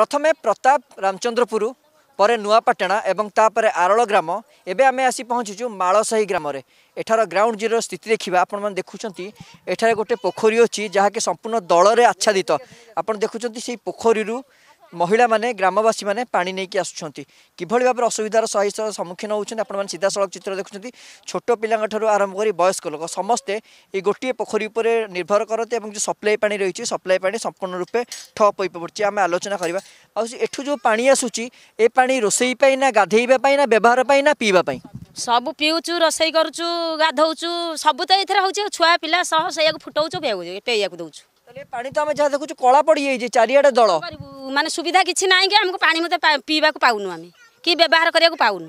ପ୍ରଥମେ ପ୍ରତାପ ରାମଚନ୍ଦ୍ରପୁର ପରେ ନୂଆପାଟଣା ଏବଂ ତାପରେ ଆରଳ ଗ୍ରାମ ଏବେ ଆମେ ଆସି ପହଞ୍ଚିଛୁ ମାଳସାହି ଗ୍ରାମରେ ଏଠାର ଗ୍ରାଉଣ୍ଡ ଜିରୋର ସ୍ଥିତି ଦେଖିବା ଆପଣମାନେ ଦେଖୁଛନ୍ତି ଏଠାରେ ଗୋଟେ ପୋଖରୀ ଅଛି ଯାହାକି ସମ୍ପୂର୍ଣ୍ଣ ଦଳରେ ଆଚ୍ଛାଦିତ ଆପଣ ଦେଖୁଛନ୍ତି ସେଇ ପୋଖରୀରୁ महिला म ग्रामवासी मे पाइकि आसु किभली भाव असुविधार सहयोग सम्मुखीन हुन्छ आप सड़क चित्र देख्छ छोटो पिला आरंभ आरम्भी वयस्क लोक समस्तै गोटी पोखरी उप निर्भर गरेँ जो सप्लाई पाँच रहि सप्लाई पार्टी सम्पूर्ण रूपे ठप्प पर्छ आमे आलोचना एठु जो पाँच आसु ए पाँच रोसैपाई नाधैवापी न व्यवहारप निवा सबै पिउछु रोसै गरु गाधौचु सबु छुआ पिला सह पियाको फुटाउछु पिया पियाको देउछु ପାଣି ତ ଆମେ ଯାହା ଦେଖୁଛୁ କଳା ପଡ଼ିଯାଇଛି ଚାରିଆଡ଼େ ଦଳ ମାନେ ସୁବିଧା କିଛି ନାହିଁ କି ଆମକୁ ପାଣି ମଧ୍ୟ ପିଇବାକୁ ପାଉନୁ ଆମେ କି ବ୍ୟବହାର କରିବାକୁ ପାଉନୁ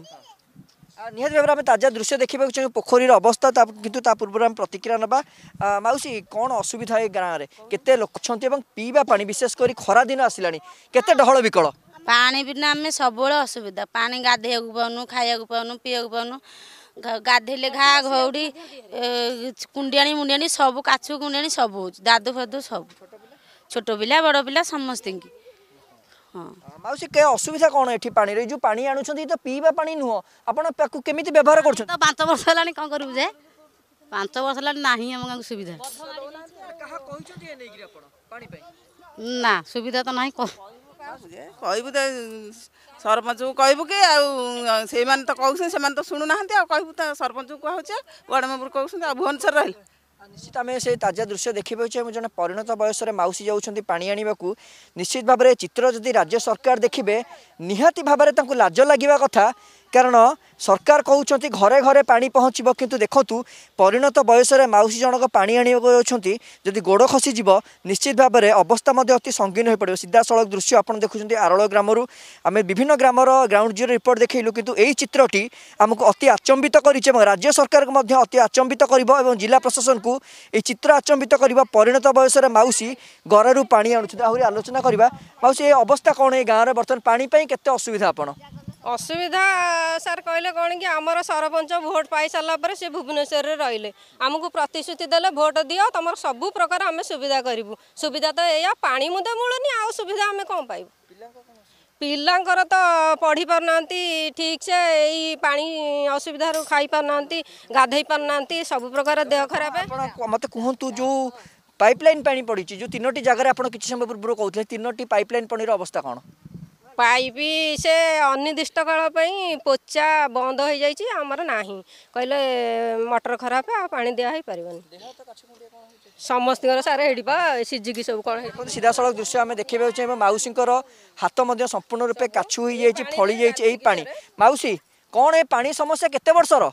ନିହାତି ଭାବରେ ଆମେ ତାଜା ଦୃଶ୍ୟ ଦେଖିବାକୁ ଚାହୁଁଛୁ ପୋଖରୀର ଅବସ୍ଥା ତା କିନ୍ତୁ ତା ପୂର୍ବରୁ ଆମେ ପ୍ରତିକ୍ରିୟା ନେବା ମାଉସୀ କ'ଣ ଅସୁବିଧା ଏ ଗାଁରେ କେତେ ଲୋକ ଅଛନ୍ତି ଏବଂ ପିଇବା ପାଣି ବିଶେଷ କରି ଖରାଦିନ ଆସିଲାଣି କେତେ ଡହଳ ବିକଳ ପାଣି ବିନା ଆମେ ସବୁବେଳେ ଅସୁବିଧା ପାଣି ଗାଧୋଇବାକୁ ପାଉନୁ ଖାଇବାକୁ ପାଉନୁ ପିଇବାକୁ ପାଉନୁ ଗାଧେଇଲେ ଘା ଘଉଡ଼ି କୁଣ୍ଡିଆଣି ମୁଣ୍ଡିଆଣି ସବୁ କାଛୁ କୁଣ୍ଡିଆଣି ସବୁ ହେଉଛି ଦାଦୁ ଫାଦୁ ସବୁ ଛୋଟ ପିଲା ବଡ଼ ପିଲା ସମସ୍ତଙ୍କୁ ହଁ ମାଉସୀ କେ ଅସୁବିଧା କ'ଣ ଏଠି ପାଣିରେ ଏଇ ଯେଉଁ ପାଣି ଆଣୁଛନ୍ତି ତ ପିଇବା ପାଣି ନୁହଁ ଆପଣ ତାକୁ କେମିତି ବ୍ୟବହାର କରୁଛନ୍ତି ପାଞ୍ଚ ବର୍ଷ ହେଲାଣି କ'ଣ କରିବୁ ଯେ ପାଞ୍ଚ ବର୍ଷ ହେଲାଣି ନାହିଁ ଆମ ଗାଁକୁ ସୁବିଧା ନା ସୁବିଧା ତ ନାହିଁ କହିବୁ ତ ସରପଞ୍ଚକୁ କହିବୁ କି ଆଉ ସେଇମାନେ ତ କହୁଛନ୍ତି ସେମାନେ ତ ଶୁଣୁନାହାନ୍ତି ଆଉ କହିବୁ ତ ସରପଞ୍ଚକୁ କୁହାହେଉଛି ୱାର୍ଡ଼ ମେମ୍ବର କହୁଛନ୍ତି ଆଉ ଭୁବନେଶ୍ୱର ରହିଲେ ନିଶ୍ଚିତ ଆମେ ସେ ତାଜା ଦୃଶ୍ୟ ଦେଖିପାରୁଛୁ ଏବଂ ଜଣେ ପରିଣତ ବୟସରେ ମାଉସୀ ଯାଉଛନ୍ତି ପାଣି ଆଣିବାକୁ ନିଶ୍ଚିତ ଭାବରେ ଚିତ୍ର ଯଦି ରାଜ୍ୟ ସରକାର ଦେଖିବେ ନିହାତି ଭାବରେ ତାଙ୍କୁ ଲାଜ ଲାଗିବା କଥା କାରଣ ସରକାର କହୁଛନ୍ତି ଘରେ ଘରେ ପାଣି ପହଞ୍ଚିବ କିନ୍ତୁ ଦେଖନ୍ତୁ ପରିଣତ ବୟସରେ ମାଉସୀ ଜଣକ ପାଣି ଆଣିବାକୁ ଯାଉଛନ୍ତି ଯଦି ଗୋଡ଼ ଖସିଯିବ ନିଶ୍ଚିତ ଭାବରେ ଅବସ୍ଥା ମଧ୍ୟ ଅତି ସଙ୍ଗୀନ ହୋଇପଡ଼ିବ ସିଧାସଳଖ ଦୃଶ୍ୟ ଆପଣ ଦେଖୁଛନ୍ତି ଆରଳ ଗ୍ରାମରୁ ଆମେ ବିଭିନ୍ନ ଗ୍ରାମର ଗ୍ରାଉଣ୍ଡ ଜିରୋ ରିପୋର୍ଟ ଦେଖାଇଲୁ କିନ୍ତୁ ଏହି ଚିତ୍ରଟି ଆମକୁ ଅତି ଆଚମ୍ବିତ କରିଛି ଏବଂ ରାଜ୍ୟ ସରକାରକୁ ମଧ୍ୟ ଅତି ଆଚମ୍ବିତ କରିବ ଏବଂ ଜିଲ୍ଲା ପ୍ରଶାସନକୁ ଏହି ଚିତ୍ର ଆଚମ୍ବିତ କରିବ ପରିଣତ ବୟସରେ ମାଉସୀ ଘରରୁ ପାଣି ଆଣୁଛନ୍ତି ଆହୁରି ଆଲୋଚନା କରିବା ମାଉସୀ ଏ ଅବସ୍ଥା କ'ଣ ଏ ଗାଁରେ ବର୍ତ୍ତମାନ ପାଣି ପାଇଁ କେତେ ଅସୁବିଧା ଆପଣ ଅସୁବିଧା ସାର୍ କହିଲେ କ'ଣ କି ଆମର ସରପଞ୍ଚ ଭୋଟ୍ ପାଇସାରିଲା ପରେ ସେ ଭୁବନେଶ୍ୱରରେ ରହିଲେ ଆମକୁ ପ୍ରତିଶ୍ରୁତି ଦେଲେ ଭୋଟ୍ ଦିଅ ତୁମର ସବୁ ପ୍ରକାର ଆମେ ସୁବିଧା କରିବୁ ସୁବିଧା ତ ଏଇଆ ପାଣି ମୁଁ ତ ମିଳୁନି ଆଉ ସୁବିଧା ଆମେ କ'ଣ ପାଇବୁ ପିଲାଙ୍କର ତ ପଢ଼ିପାରୁନାହାନ୍ତି ଠିକ୍ ସେ ଏଇ ପାଣି ଅସୁବିଧାରୁ ଖାଇପାରୁନାହାନ୍ତି ଗାଧୋଇ ପାରୁନାହାନ୍ତି ସବୁ ପ୍ରକାର ଦେହ ଖରାପ ମୋତେ କୁହନ୍ତୁ ଯେଉଁ ପାଇପ୍ ଲାଇନ୍ ପାଣି ପଡ଼ିଛି ଯେଉଁ ତିନୋଟି ଜାଗାରେ ଆପଣ କିଛି ସମୟ ପୂର୍ବରୁ କହୁଥିଲେ ତିନୋଟି ପାଇପ୍ ଲାଇନ୍ ପାଣିର ଅବସ୍ଥା କ'ଣ ପାଇପ୍ ସେ ଅନିର୍ଦ୍ଦିଷ୍ଟ କାଳ ପାଇଁ ପୋଚା ବନ୍ଦ ହୋଇଯାଇଛି ଆମର ନାହିଁ କହିଲେ ମଟର ଖରାପ ଆଉ ପାଣି ଦିଆ ହେଇପାରିବନି ସମସ୍ତଙ୍କର ସାର ହେଇଠି ବା ସିଝିକି ସବୁ କ'ଣ ହେଇଛି ସିଧାସଳଖ ଦୃଶ୍ୟ ଆମେ ଦେଖିବାକୁ ଚାହିଁବୁ ମାଉସୀଙ୍କର ହାତ ମଧ୍ୟ ସମ୍ପୂର୍ଣ୍ଣ ରୂପେ କାଛୁ ହେଇଯାଇଛି ଫଳି ଯାଇଛି ଏହି ପାଣି ମାଉସୀ କ'ଣ ଏ ପାଣି ସମସ୍ୟା କେତେ ବର୍ଷର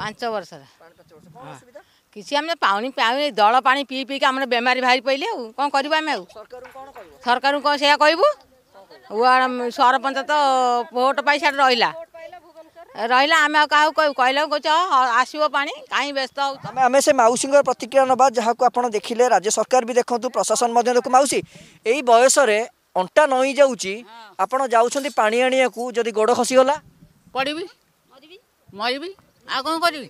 ପାଞ୍ଚ ବର୍ଷର କିଛି ଆମେ ପାଉନି ପାଉନି ଦଳ ପାଣି ପିଇ ପିଇକି ଆମର ବେମାରୀ ବାହାରି ପଡ଼ିଲେ ଆଉ କ'ଣ କରିବୁ ଆମେ ଆଉ ସରକାରଙ୍କୁ କ'ଣ ସେଇଆ କହିବୁ ସରପଞ୍ଚ ତ ଭୋଟ୍ ପାଇଁ ସେଠି ରହିଲା ରହିଲା ଆମେ ଆଉ କାହାକୁ କହିବୁ କହିଲେ କହୁଛ ଆସିବ ପାଣି କାହିଁ ବ୍ୟସ୍ତ ହଉ ଆମେ ଆମେ ସେ ମାଉସୀଙ୍କର ପ୍ରତିକ୍ରିୟା ନେବା ଯାହାକୁ ଆପଣ ଦେଖିଲେ ରାଜ୍ୟ ସରକାର ବି ଦେଖନ୍ତୁ ପ୍ରଶାସନ ମଧ୍ୟ ଦେଖୁ ମାଉସୀ ଏଇ ବୟସରେ ଅଣ୍ଟା ନଇଁ ଯାଉଛି ଆପଣ ଯାଉଛନ୍ତି ପାଣି ଆଣିବାକୁ ଯଦି ଗୋଡ଼ ଖସିଗଲା ପଡ଼ିବି ମରିବି ଆଉ କ'ଣ କରିବି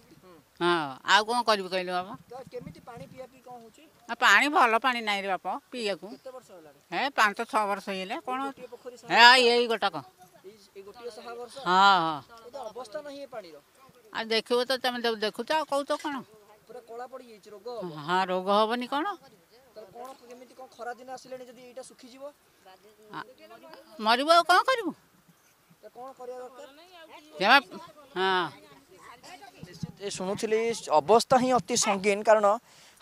ହଁ ଆଉ କ'ଣ କରିବି କହିଲୁ ବାପା କେମିତି ପାଣି ପିଆ ପିଇ କ'ଣ ହେଉଛି ପାଣି ଭଲ ପାଣି ନାହିଁ ରେ ବାପା ପିଇବାକୁ ହେ ପାଞ୍ଚ ଛଅ ବର୍ଷ ହେଇଗଲେ କ'ଣ ହେ ଏଇ ଗୋଟାକ ହଁ ହଁ ଆଉ ଦେଖିବ ତ ତମେ ଦେଖୁଛ ଆଉ କହୁଛ କ'ଣ ହଁ ରୋଗ ହବନି କ'ଣ ମରିବୁ ଆଉ କ'ଣ କରିବୁ ହଁ ଯେ ଶୁଣୁଥିଲି ଅବସ୍ଥା ହିଁ ଅତି ସଙ୍ଗୀନ କାରଣ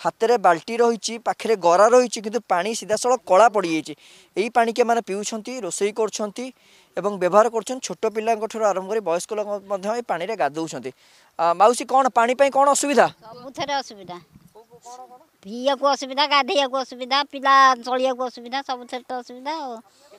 ହାତରେ ବାଲ୍ଟି ରହିଛି ପାଖରେ ଗରା ରହିଛି କିନ୍ତୁ ପାଣି ସିଧାସଳଖ କଳା ପଡ଼ିଯାଇଛି ଏଇ ପାଣିକି ଏମାନେ ପିଉଛନ୍ତି ରୋଷେଇ କରୁଛନ୍ତି ଏବଂ ବ୍ୟବହାର କରୁଛନ୍ତି ଛୋଟ ପିଲାଙ୍କଠାରୁ ଆରମ୍ଭ କରି ବୟସ୍କ ଲୋକ ମଧ୍ୟ ଏ ପାଣିରେ ଗାଧଉଛନ୍ତି ମାଉସୀ କ'ଣ ପାଣି ପାଇଁ କ'ଣ ଅସୁବିଧା ସବୁଥିରେ ଅସୁବିଧା ପିଇବାକୁ ଅସୁବିଧା ଗାଧେଇବାକୁ ଅସୁବିଧା ପିଲା ଚଳିବାକୁ ଅସୁବିଧା ସବୁଥିରେ ତ ଅସୁବିଧା ଆଉ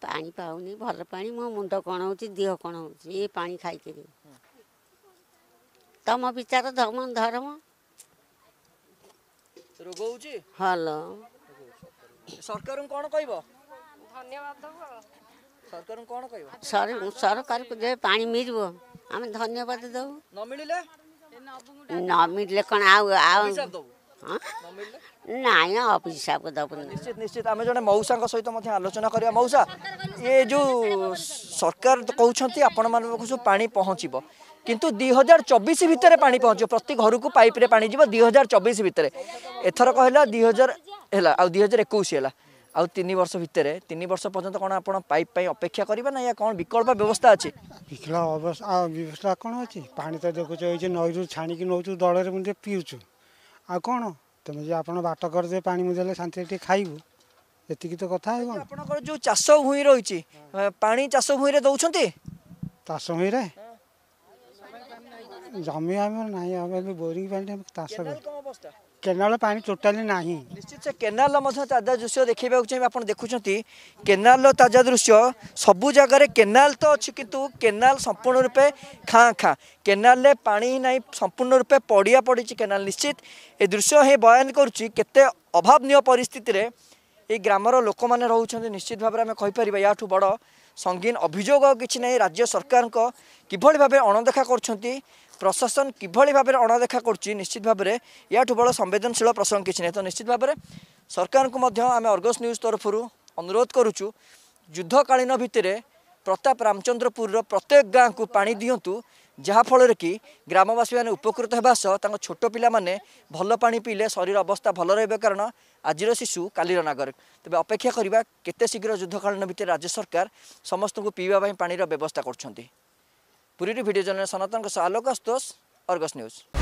ପାଣି ପାଉନି ଭଲ ପାଣି ମୋ ମୁଣ୍ଡ କ'ଣ ହେଉଛି ଦେହ କ'ଣ ହେଉଛି ଏ ପାଣି ଖାଇକିରି ତମ ବିଚାର ଧର୍ମ ଧର୍ମ ରୋଗ ହେଉଛି ହ୍ୟାଲୋ ସରକାରଙ୍କୁ କ'ଣ କହିବ ଧନ୍ୟବାଦ ସରକାରଙ୍କୁ କ'ଣ କହିବ ସରକାରକୁ ଯେ ପାଣି ମିଳିବ ଆମେ ଧନ୍ୟବାଦ ଦେବୁ ନ ମିଳିଲେ ନ ମିଳିଲେ କ'ଣ ଆଉ ଆଉ ନାଇଁ ଅଫିସ ହିସାବକୁ ଦେବୁନି ନିଶ୍ଚିତ ନିଶ୍ଚିତ ଆମେ ଜଣେ ମଉସାଙ୍କ ସହିତ ମଧ୍ୟ ଆଲୋଚନା କରିବା ମଉସା ଏ ଯେଉଁ ସରକାର କହୁଛନ୍ତି ଆପଣମାନଙ୍କ ପାଖକୁ ସବୁ ପାଣି ପହଞ୍ଚିବ କିନ୍ତୁ ଦୁଇ ହଜାର ଚବିଶ ଭିତରେ ପାଣି ପହଞ୍ଚିବ ପ୍ରତି ଘରକୁ ପାଇପ୍ରେ ପାଣି ଯିବ ଦୁଇ ହଜାର ଚବିଶ ଭିତରେ ଏଥରକ ହେଲା ଦୁଇ ହଜାର ହେଲା ଆଉ ଦୁଇ ହଜାର ଏକୋଇଶ ହେଲା ଆଉ ତିନି ବର୍ଷ ଭିତରେ ତିନି ବର୍ଷ ପର୍ଯ୍ୟନ୍ତ କ'ଣ ଆପଣ ପାଇପ୍ ପାଇଁ ଅପେକ୍ଷା କରିବେ ନା ୟା କ'ଣ ବିକଳ୍ପ ବ୍ୟବସ୍ଥା ଅଛି ବିକଳ୍ପ ବ୍ୟବସ୍ଥା କ'ଣ ଅଛି ପାଣି ତ ଦେଖୁଛ ଏଇ ଯେ ନଈରୁ ଛାଣିକି ନେଉଛୁ ଦଳରେ ମଧ୍ୟ ପିଉଛୁ ଆଉ କ'ଣ ତୁମେ ଯେ ଆପଣ ବାଟ କରିଦେବେ ପାଣି ମୁଁ ଦେଲେ ଶାନ୍ତିରେ ଟିକେ ଖାଇବୁ ଏତିକି ତ କଥା ଆଉ ଆପଣଙ୍କର ଯେଉଁ ଚାଷ ଭୂଇଁ ରହିଛି ପାଣି ଚାଷ ଭୂଇଁରେ ଦେଉଛନ୍ତି ଚାଷ ଭୂଇଁରେ ଜମି ଆମର ନାହିଁ ଆମେ ବୋରିଂ ପାଣି ଚାଷ କରୁ ଅବସ୍ଥା କେନାଲ ପାଣି ଟୋଟାଲି ନାହିଁ ନିଶ୍ଚିତ ସେ କେନାଲ ମଧ୍ୟ ତାଜା ଦୃଶ୍ୟ ଦେଖାଇବାକୁ ଚାହିଁବେ ଆପଣ ଦେଖୁଛନ୍ତି କେନାଲର ତାଜା ଦୃଶ୍ୟ ସବୁ ଜାଗାରେ କେନାଲ ତ ଅଛି କିନ୍ତୁ କେନାଲ ସମ୍ପୂର୍ଣ୍ଣ ରୂପେ ଖାଁ ଖାଁ କେନାଲରେ ପାଣି ନାହିଁ ସମ୍ପୂର୍ଣ୍ଣ ରୂପେ ପଡ଼ିଆ ପଡ଼ିଛି କେନାଲ ନିଶ୍ଚିତ ଏ ଦୃଶ୍ୟ ହିଁ ବୟାନ କରୁଛି କେତେ ଅଭାବନୀୟ ପରିସ୍ଥିତିରେ ଏଇ ଗ୍ରାମର ଲୋକମାନେ ରହୁଛନ୍ତି ନିଶ୍ଚିତ ଭାବରେ ଆମେ କହିପାରିବା ୟାଠୁ ବଡ଼ ସଙ୍ଗୀନ ଅଭିଯୋଗ ଆଉ କିଛି ନାହିଁ ରାଜ୍ୟ ସରକାରଙ୍କ କିଭଳି ଭାବେ ଅଣଦେଖା କରୁଛନ୍ତି ପ୍ରଶାସନ କିଭଳି ଭାବରେ ଅଣଦେଖା କରୁଛି ନିଶ୍ଚିତ ଭାବରେ ଏହାଠୁ ବଡ଼ ସମ୍ବେଦନଶୀଳ ପ୍ରସଙ୍ଗ କିଛି ନାହିଁ ତ ନିଶ୍ଚିତ ଭାବରେ ସରକାରଙ୍କୁ ମଧ୍ୟ ଆମେ ଅର୍ଗସ୍ ନ୍ୟୁଜ୍ ତରଫରୁ ଅନୁରୋଧ କରୁଛୁ ଯୁଦ୍ଧକାଳୀନ ଭିତରେ ପ୍ରତାପ ରାମଚନ୍ଦ୍ରପୁରର ପ୍ରତ୍ୟେକ ଗାଁକୁ ପାଣି ଦିଅନ୍ତୁ ଯାହାଫଳରେ କି ଗ୍ରାମବାସୀମାନେ ଉପକୃତ ହେବା ସହ ତାଙ୍କ ଛୋଟ ପିଲାମାନେ ଭଲ ପାଣି ପିଇଲେ ଶରୀର ଅବସ୍ଥା ଭଲ ରହିବ କାରଣ ଆଜିର ଶିଶୁ କାଲିର ନାଗରିକ ତେବେ ଅପେକ୍ଷା କରିବା କେତେ ଶୀଘ୍ର ଯୁଦ୍ଧକାଳୀନ ଭିତରେ ରାଜ୍ୟ ସରକାର ସମସ୍ତଙ୍କୁ ପିଇବା ପାଇଁ ପାଣିର ବ୍ୟବସ୍ଥା କରୁଛନ୍ତି पूरी भिडियो जेनेसन अतन आलोक अस्तोष अर्गस न्यूज